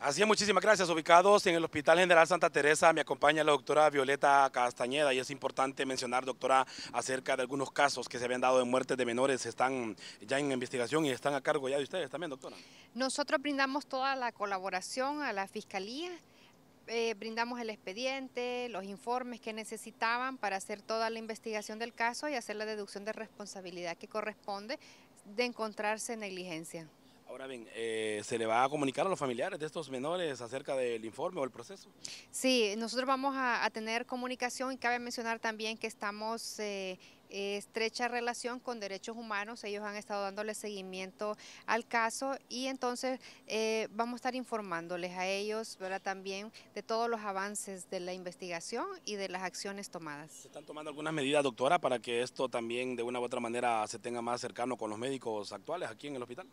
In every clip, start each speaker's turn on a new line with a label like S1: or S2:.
S1: Así es, muchísimas gracias. Ubicados en el Hospital General Santa Teresa, me acompaña la doctora Violeta Castañeda y es importante mencionar, doctora, acerca de algunos casos que se habían dado de muerte de menores, están ya en investigación y están a cargo ya de ustedes también, doctora.
S2: Nosotros brindamos toda la colaboración a la Fiscalía, eh, brindamos el expediente, los informes que necesitaban para hacer toda la investigación del caso y hacer la deducción de responsabilidad que corresponde de encontrarse en negligencia.
S1: Ahora bien, eh, ¿se le va a comunicar a los familiares de estos menores acerca del informe o el proceso?
S2: Sí, nosotros vamos a, tener comunicación y cabe mencionar también que estamos... Eh, estrecha relación con derechos humanos, ellos han estado dándole seguimiento al caso y entonces eh, vamos a estar informándoles a ellos ¿verdad? también de todos los avances de la investigación y de las acciones tomadas. ¿Se están tomando algunas
S1: medidas, doctora, para que esto también de una u otra manera se tenga más cercano con los médicos actuales aquí en el hospital?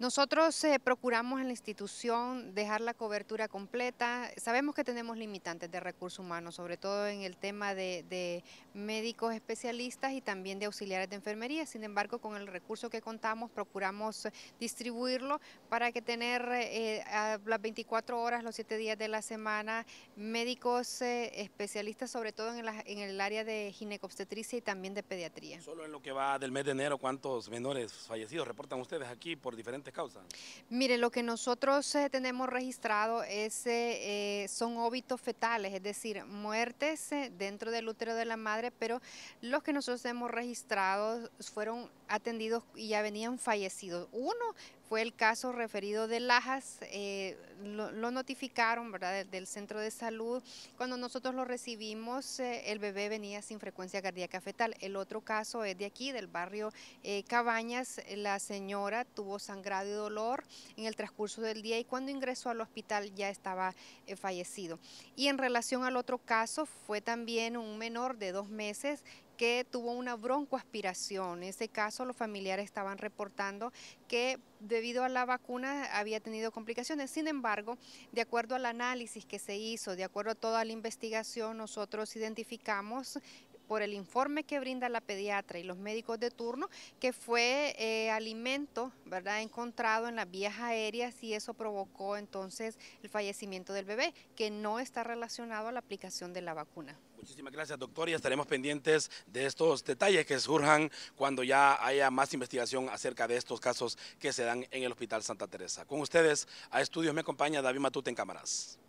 S2: Nosotros eh, procuramos en la institución dejar la cobertura completa. Sabemos que tenemos limitantes de recursos humanos, sobre todo en el tema de, médicos especialistas y también de auxiliares de enfermería. Sin embargo, con el recurso que contamos, procuramos eh, distribuirlo para que tener eh, las 24 horas, los 7 días de la semana, médicos especialistas, sobre todo en, en el área de ginecobstetricia y también de pediatría. Solo en lo
S1: que va del mes de enero, ¿cuántos menores fallecidos reportan ustedes aquí por diferentes
S2: Mire, lo que nosotros eh, tenemos registrado es, eh, eh, son óbitos fetales, es decir, muertes dentro del útero de la madre, pero los que nosotros hemos registrado fueron atendidos y ya venían fallecidos. Uno fue el caso referido de Lajas, eh, lo, notificaron ¿verdad? Del, centro de salud. Cuando nosotros lo recibimos, eh, el bebé venía sin frecuencia cardíaca fetal. El otro caso es de aquí, del barrio eh, Cabañas. La señora tuvo sangrado y dolor en el transcurso del día y cuando ingresó al hospital ya estaba fallecido. Y en relación al otro caso, fue también un menor de dos meses que tuvo una broncoaspiración. En ese caso, los familiares estaban reportando que debido a la vacuna había tenido complicaciones. Sin embargo, de acuerdo al análisis que se hizo, de acuerdo a toda la investigación, nosotros identificamos por el informe que brinda la pediatra y los médicos de turno, que fue eh, alimento ¿verdad? encontrado en las vías aéreas y eso provocó entonces el fallecimiento del bebé, que no está relacionado a la aplicación de la vacuna.
S1: Muchísimas gracias, doctor, y estaremos pendientes de estos detalles que surjan cuando ya haya más investigación acerca de estos casos que se dan en el Hospital Santa Teresa. Con ustedes a estudios me acompaña David Matute en cámaras.